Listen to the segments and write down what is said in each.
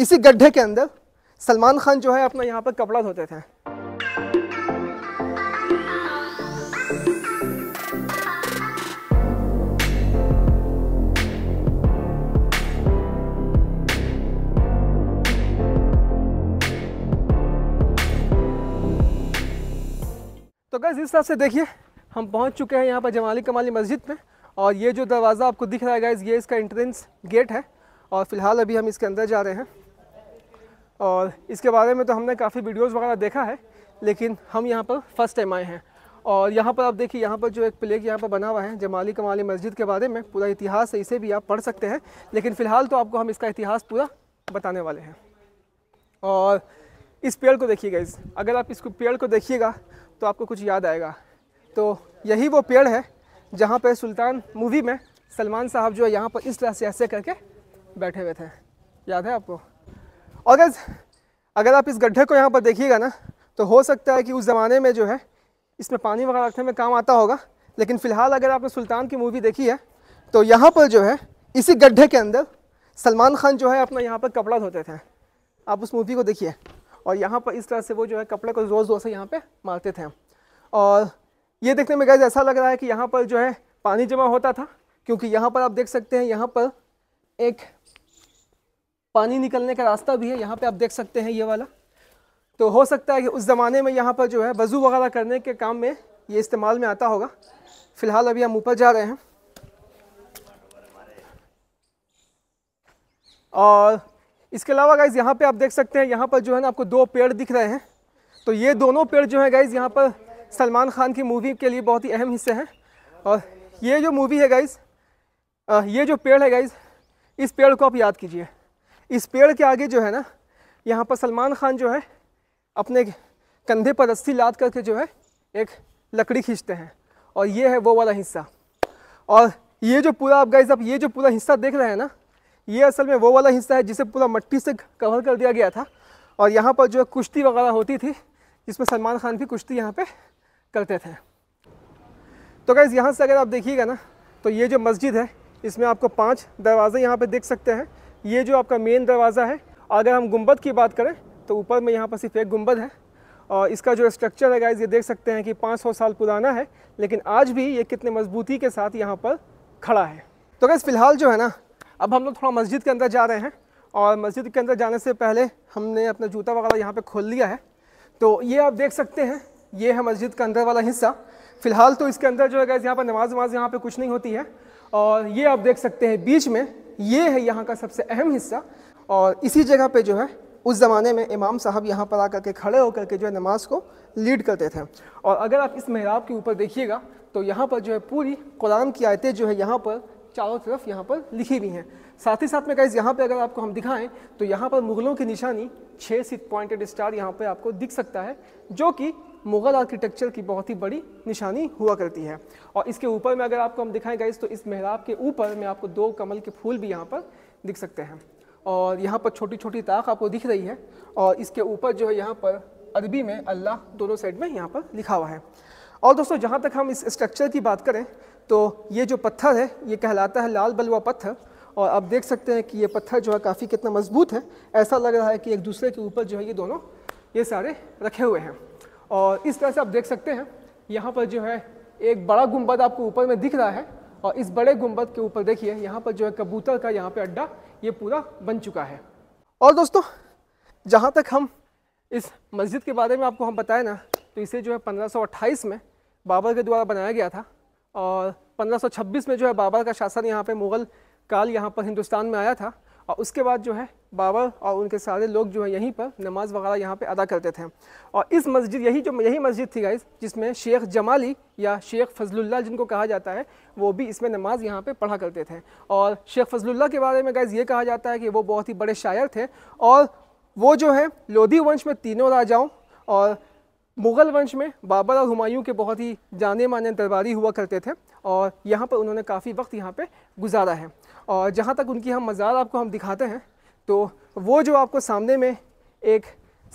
इसी गड्ढे के अंदर सलमान खान जो है अपना यहाँ पर कपड़ा धोते थे तो गैस इस तरह से देखिए हम पहुंच चुके हैं यहाँ पर जमाली कमाली मस्जिद में और ये जो दरवाज़ा आपको दिख रहा है गैस ये इसका एंट्रेंस गेट है और फिलहाल अभी हम इसके अंदर जा रहे हैं और इसके बारे में तो हमने काफ़ी वीडियोस वगैरह देखा है लेकिन हम यहाँ पर फर्स्ट टाइम आए हैं और यहाँ पर आप देखिए यहाँ पर जो एक प्लेग यहाँ पर बना हुआ है जमाली कमाली मस्जिद के बारे में पूरा इतिहास है इसे भी आप पढ़ सकते हैं लेकिन फ़िलहाल तो आपको हम इसका इतिहास पूरा बताने वाले हैं और इस पेड़ को देखिएगा इस अगर आप इसको पेड़ को देखिएगा तो आपको कुछ याद आएगा तो यही वो पेड़ है जहाँ पर सुल्तान मूवी में सलमान साहब जो है यहाँ पर इस तरह से ऐसे करके बैठे हुए थे याद है आपको और अगर आप इस गड्ढे को यहाँ पर देखिएगा ना तो हो सकता है कि उस ज़माने में जो है इसमें पानी वगैरह रखने में काम आता होगा लेकिन फ़िलहाल अगर आपने सुल्तान की मूवी देखी है तो यहाँ पर जो है इसी गड्ढे के अंदर सलमान खान जो है अपना यहाँ पर कपड़ा धोते थे आप उस मूवी को देखिए और यहाँ पर इस तरह से वो जो है कपड़े को रोज़ रोज़ से यहाँ पर मारते थे और ये देखने में गैज ऐसा लग रहा है कि यहाँ पर जो है पानी जमा होता था क्योंकि यहाँ पर आप देख सकते हैं यहाँ पर एक पानी निकलने का रास्ता भी है यहाँ पे आप देख सकते हैं ये वाला तो हो सकता है कि उस ज़माने में यहाँ पर जो है वज़ू वगैरह करने के काम में ये इस्तेमाल में आता होगा फ़िलहाल अभी हम ऊपर जा रहे हैं और इसके अलावा गाइज़ यहाँ पे आप देख सकते हैं यहाँ पर जो है ना आपको दो पेड़ दिख रहे हैं तो ये दोनों पेड़ जो है गाइज़ यहाँ पर सलमान खान की मूवी के लिए बहुत ही अहम हिस्से हैं और ये जो मूवी है गाइज़ ये जो पेड़ है गाइज़ इस पेड़ को आप याद कीजिए इस पेड़ के आगे जो है ना यहाँ पर सलमान खान जो है अपने कंधे पर रस्सी लाद करके जो है एक लकड़ी खींचते हैं और ये है वो वाला हिस्सा और ये जो पूरा आप गाइज आप ये जो पूरा हिस्सा देख रहे हैं ना ये असल में वो वाला हिस्सा है जिसे पूरा मट्टी से कवर कर दिया गया था और यहाँ पर जो है कुश्ती वगैरह होती थी जिसमें सलमान खान भी कुश्ती यहाँ पे करते थे तो गाइज़ यहाँ से अगर आप देखिएगा ना तो ये जो मस्जिद है इसमें आपको पाँच दरवाजे यहाँ पर देख सकते हैं ये जो आपका मेन दरवाज़ा है अगर हम गुम्बद की बात करें तो ऊपर में यहाँ पर सिर्फ एक गुम्बद है और इसका जो स्ट्रक्चर है गाइज ये देख सकते हैं कि 500 साल पुराना है लेकिन आज भी ये कितने मजबूती के साथ यहाँ पर खड़ा है तो गैस फ़िलहाल जो है ना अब हम लोग थोड़ा मस्जिद के अंदर जा रहे हैं और मस्जिद के अंदर जाने से पहले हमने अपना जूता वगैरह यहाँ पर खोल लिया है तो ये आप देख सकते हैं ये है मस्जिद का अंदर वाला हिस्सा फ़िलहाल तो इसके अंदर जो है गैस यहाँ पर नमाज वमाज यहाँ पर कुछ नहीं होती है और ये आप देख सकते हैं बीच में ये है यहाँ का सबसे अहम हिस्सा और इसी जगह पे जो है उस ज़माने में इमाम साहब यहाँ पर आकर के खड़े होकर के जो है नमाज को लीड करते थे और अगर आप इस महराब के ऊपर देखिएगा तो यहाँ पर जो है पूरी कुरान की आयतें जो है यहाँ पर चारों तरफ यहाँ पर लिखी हुई हैं साथ ही साथ में गाइज यहाँ पर अगर आपको हम दिखाएँ तो यहाँ पर मुग़लों की निशानी छः सिट पॉइंटेड स्टार यहाँ पर आपको दिख सकता है जो कि मुग़ल आर्किटेक्चर की बहुत ही बड़ी निशानी हुआ करती है और इसके ऊपर में अगर आपको हम दिखाएं गाइस तो इस मेहराब के ऊपर में आपको दो कमल के फूल भी यहाँ पर दिख सकते हैं और यहाँ पर छोटी छोटी ताक आपको दिख रही है और इसके ऊपर जो है यहाँ पर अरबी में अल्लाह दोनों साइड में यहाँ पर लिखा हुआ है और दोस्तों जहाँ तक हम इस स्ट्रक्चर की बात करें तो ये जो पत्थर है ये कहलाता है लाल बलवा पत्थर और आप देख सकते हैं कि ये पत्थर जो है काफ़ी कितना मजबूत है ऐसा लग रहा है कि एक दूसरे के ऊपर जो है ये दोनों ये सारे रखे हुए हैं और इस तरह से आप देख सकते हैं यहाँ पर जो है एक बड़ा गुंबद आपको ऊपर में दिख रहा है और इस बड़े गुंबद के ऊपर देखिए यहाँ पर जो है कबूतर का यहाँ पे अड्डा ये पूरा बन चुका है और दोस्तों जहाँ तक हम इस मस्जिद के बारे में आपको हम बताएं ना तो इसे जो है 1528 में बाबर के द्वारा बनाया गया था और 1526 में जो है बाबर का शासन यहाँ पे मुग़ल काल यहाँ पर हिंदुस्तान में आया था और उसके बाद जो है बाबर और उनके सारे लोग जो है यहीं पर नमाज़ वगैरह यहाँ पे अदा करते थे और इस मस्जिद यही जो यही मस्जिद थी गाइज जिसमें शेख जमाली या शेख फजलुल्ला जिनको कहा जाता है वो भी इसमें नमाज़ यहाँ पे पढ़ा करते थे और शेख फजलुल्ला के बारे में गाइज़ ये कहा जाता है कि वो बहुत ही बड़े शायर थे और वो जो है लोधी वंश में तीनों राजाओं और मुग़ल वंश में बाबर और हुमायूं के बहुत ही जाने माने दरबारी हुआ करते थे और यहाँ पर उन्होंने काफ़ी वक्त यहाँ पर गुजारा है और जहाँ तक उनकी हम मज़ार आपको हम दिखाते हैं तो वो जो आपको सामने में एक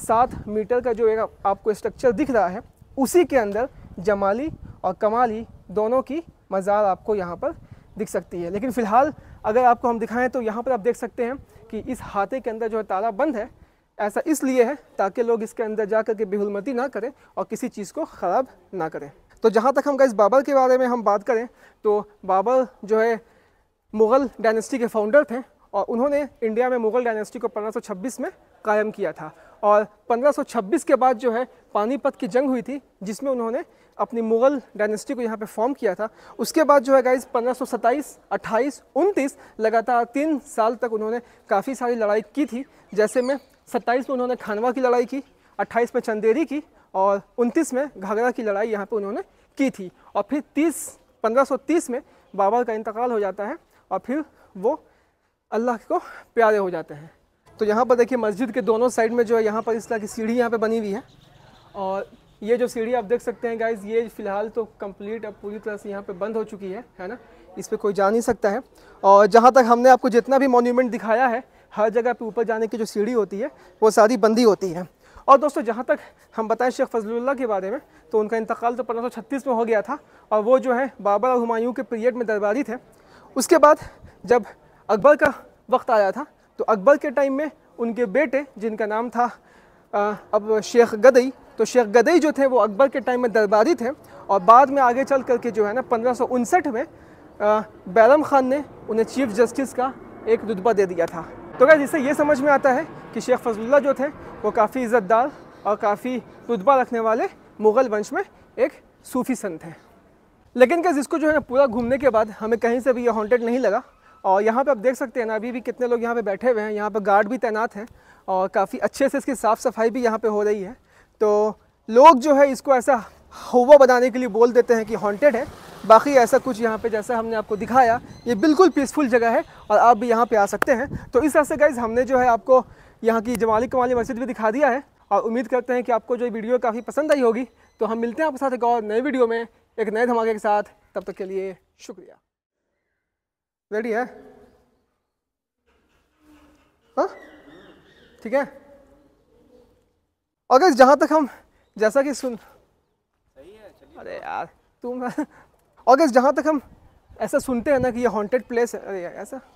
सात मीटर का जो एक आपको स्ट्रक्चर दिख रहा है उसी के अंदर जमाली और कमाली दोनों की मज़ार आपको यहाँ पर दिख सकती है लेकिन फ़िलहाल अगर आपको हम दिखाएं तो यहाँ पर आप देख सकते हैं कि इस हाथे के अंदर जो है ताला बंद है ऐसा इसलिए है ताकि लोग इसके अंदर जा कर के बेहुलमती ना करें और किसी चीज़ को ख़राब ना करें तो जहाँ तक हम गए बाबर के बारे में हम बात करें तो बाबर जो है मुग़ल डायनेस्टी के फाउंडर थे और उन्होंने इंडिया में मुग़ल डायनेस्टी को 1526 में कायम किया था और 1526 के बाद जो है पानीपत की जंग हुई थी जिसमें उन्होंने अपनी मुग़ल डायनेस्टी को यहाँ पे फॉर्म किया था उसके बाद जो है गाइज सत्ताईस अट्ठाईस उनतीस लगातार तीन साल तक उन्होंने काफ़ी सारी लड़ाई की थी जैसे में सत्ताईस में उन्होंने खानवा की लड़ाई की अट्ठाईस में चंदेरी की और 29 में घाघरा की लड़ाई यहाँ पे उन्होंने की थी और फिर 30 1530 में बाबर का इंतकाल हो जाता है और फिर वो अल्लाह को प्यारे हो जाते हैं तो यहाँ पर देखिए मस्जिद के दोनों साइड में जो है यहाँ पर इस तरह की सीढ़ी यहाँ पर बनी हुई है और ये जो सीढ़ी आप देख सकते हैं गाइज ये फ़िलहाल तो कंप्लीट अब पूरी तरह से यहाँ पे बंद हो चुकी है है ना इस पर कोई जा नहीं सकता है और जहाँ तक हमने आपको जितना भी मोन्यूमेंट दिखाया है हर जगह पे ऊपर जाने की जो सीढ़ी होती है वो सारी बंदी होती है और दोस्तों जहाँ तक हम बताएं शेख फजलुल्ला के बारे में तो उनका इंतकाल तो पंद्रह में हो गया था और वो जो है बाबर और हुमायूं के पीरियड में दरबारी थे उसके बाद जब अकबर का वक्त आया था तो अकबर के टाइम में उनके बेटे जिनका नाम था आ, अब शेख गदई तो शेख गदई जो थे वो अकबर के टाइम में दरबारी थे और बाद में आगे चल करके जो है ना पंद्रह में बैरम ख़ान ने उन्हें चीफ जस्टिस का एक रुतबा दे दिया था तो क्या इससे ये समझ में आता है कि शेख फजल्ला जो थे वो काफ़ी इज़्ज़तदार और काफ़ी रुतबा रखने वाले मुग़ल वंश में एक सूफ़ी संत हैं लेकिन क्या जिसको जो है ना पूरा घूमने के बाद हमें कहीं से भी ये हॉन्टेड नहीं लगा और यहाँ पे आप देख सकते हैं ना अभी भी कितने लोग यहाँ पे बैठे हुए हैं यहाँ पे गार्ड भी तैनात हैं और काफ़ी अच्छे से इसकी साफ़ सफाई भी यहाँ पे हो रही है तो लोग जो है इसको ऐसा हवा बनाने के लिए बोल देते हैं कि हॉन्टेड है बाकी ऐसा कुछ यहाँ पे जैसा हमने आपको दिखाया ये बिल्कुल पीसफुल जगह है और आप भी यहाँ पे आ सकते हैं तो इस तरह से गाइज़ हमने जो है आपको यहाँ की जमाली कमाली मस्जिद भी दिखा दिया है और उम्मीद करते हैं कि आपको जो वीडियो काफ़ी पसंद आई होगी तो हम मिलते हैं आपके साथ एक और नए वीडियो में एक नए धमाके के साथ तब तक के लिए शुक्रिया रेडी है हाँ? ठीक है और जहाँ तक हम जैसा कि सुन अरे यार तुम और जहाँ तक हम ऐसा सुनते हैं ना कि ये हॉन्टेड प्लेस है ऐसा